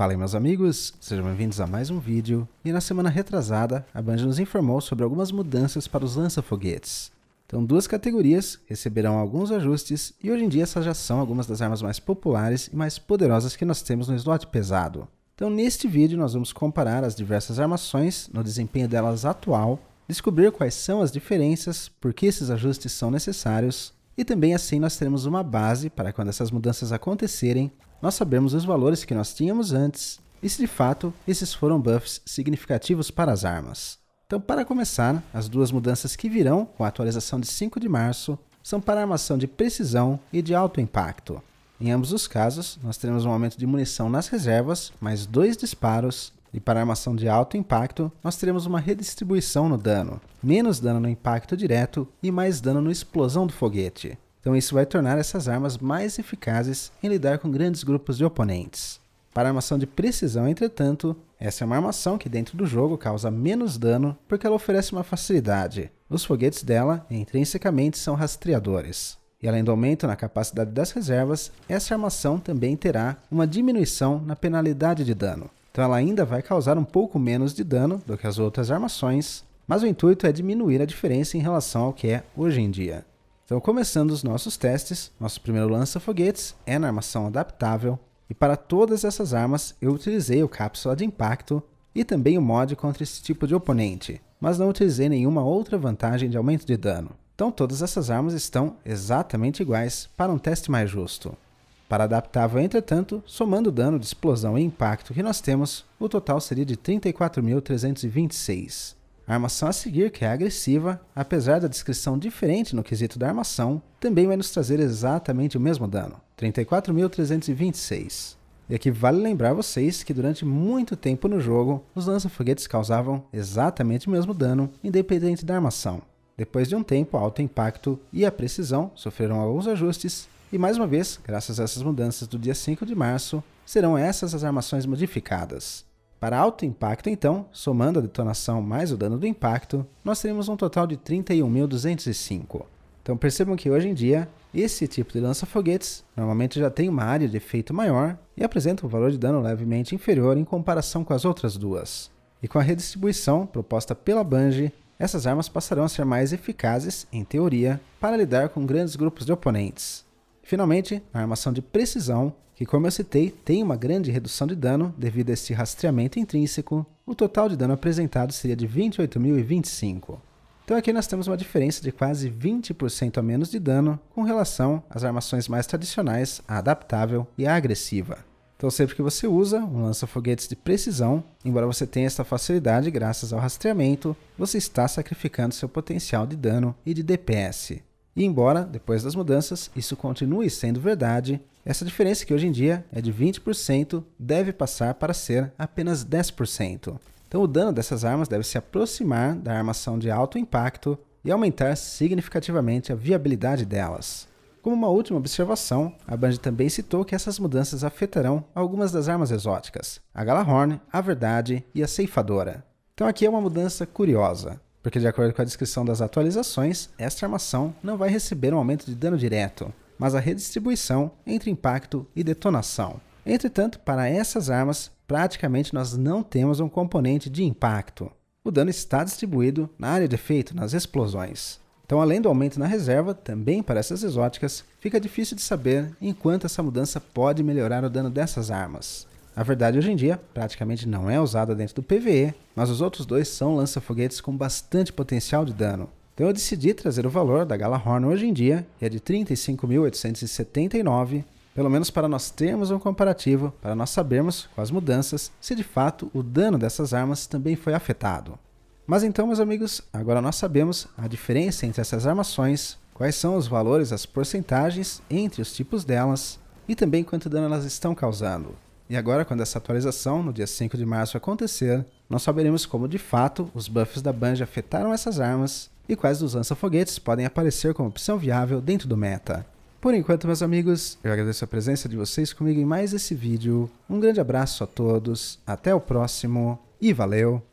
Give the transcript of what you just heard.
Fala aí, meus amigos, sejam bem-vindos a mais um vídeo. E na semana retrasada, a Band nos informou sobre algumas mudanças para os lança-foguetes. Então, duas categorias receberão alguns ajustes e hoje em dia essas já são algumas das armas mais populares e mais poderosas que nós temos no slot pesado. Então, neste vídeo nós vamos comparar as diversas armações no desempenho delas atual, descobrir quais são as diferenças, por que esses ajustes são necessários e também assim nós teremos uma base para quando essas mudanças acontecerem, nós sabemos os valores que nós tínhamos antes e se de fato esses foram buffs significativos para as armas. Então, para começar, as duas mudanças que virão com a atualização de 5 de março são para armação de precisão e de alto impacto. Em ambos os casos, nós teremos um aumento de munição nas reservas, mais dois disparos, e para armação de alto impacto, nós teremos uma redistribuição no dano, menos dano no impacto direto e mais dano na explosão do foguete. Então isso vai tornar essas armas mais eficazes em lidar com grandes grupos de oponentes. Para armação de precisão, entretanto, essa é uma armação que dentro do jogo causa menos dano porque ela oferece uma facilidade. Os foguetes dela intrinsecamente são rastreadores. E além do aumento na capacidade das reservas, essa armação também terá uma diminuição na penalidade de dano. Então ela ainda vai causar um pouco menos de dano do que as outras armações, mas o intuito é diminuir a diferença em relação ao que é hoje em dia. Então, começando os nossos testes, nosso primeiro lança-foguetes é na armação adaptável, e para todas essas armas eu utilizei o cápsula de impacto e também o mod contra esse tipo de oponente, mas não utilizei nenhuma outra vantagem de aumento de dano. Então todas essas armas estão exatamente iguais para um teste mais justo. Para adaptável, entretanto, somando o dano de explosão e impacto que nós temos, o total seria de 34.326. A armação a seguir, que é agressiva, apesar da descrição diferente no quesito da armação, também vai nos trazer exatamente o mesmo dano, 34.326. E aqui vale lembrar vocês que durante muito tempo no jogo, os lança-foguetes causavam exatamente o mesmo dano, independente da armação. Depois de um tempo, alto impacto e a precisão sofreram alguns ajustes, e mais uma vez, graças a essas mudanças do dia 5 de março, serão essas as armações modificadas. Para alto impacto, então, somando a detonação mais o dano do impacto, nós teremos um total de 31.205. Então percebam que hoje em dia, esse tipo de lança-foguetes normalmente já tem uma área de efeito maior e apresenta um valor de dano levemente inferior em comparação com as outras duas. E com a redistribuição proposta pela Bungie, essas armas passarão a ser mais eficazes, em teoria, para lidar com grandes grupos de oponentes. Finalmente, a armação de precisão, que como eu citei, tem uma grande redução de dano devido a esse rastreamento intrínseco, o total de dano apresentado seria de 28.025. Então aqui nós temos uma diferença de quase 20% a menos de dano com relação às armações mais tradicionais, a adaptável e a agressiva. Então sempre que você usa um lança-foguetes de precisão, embora você tenha essa facilidade graças ao rastreamento, você está sacrificando seu potencial de dano e de DPS. E embora, depois das mudanças, isso continue sendo verdade, essa diferença que hoje em dia é de 20% deve passar para ser apenas 10%. Então o dano dessas armas deve se aproximar da armação de alto impacto e aumentar significativamente a viabilidade delas. Como uma última observação, a Band também citou que essas mudanças afetarão algumas das armas exóticas, a Galahorn, a Verdade e a Ceifadora. Então aqui é uma mudança curiosa porque de acordo com a descrição das atualizações, esta armação não vai receber um aumento de dano direto, mas a redistribuição entre impacto e detonação. Entretanto, para essas armas, praticamente nós não temos um componente de impacto. O dano está distribuído na área de efeito, nas explosões. Então, além do aumento na reserva, também para essas exóticas, fica difícil de saber enquanto essa mudança pode melhorar o dano dessas armas. A verdade hoje em dia praticamente não é usada dentro do PVE, mas os outros dois são lança-foguetes com bastante potencial de dano. Então eu decidi trazer o valor da Galahorn hoje em dia, que é de 35.879, pelo menos para nós termos um comparativo, para nós sabermos com as mudanças se de fato o dano dessas armas também foi afetado. Mas então, meus amigos, agora nós sabemos a diferença entre essas armações, quais são os valores, as porcentagens entre os tipos delas e também quanto dano elas estão causando. E agora, quando essa atualização, no dia 5 de março, acontecer, nós saberemos como de fato os buffs da Bungie afetaram essas armas e quais dos lança-foguetes podem aparecer como opção viável dentro do meta. Por enquanto, meus amigos, eu agradeço a presença de vocês comigo em mais esse vídeo. Um grande abraço a todos, até o próximo e valeu!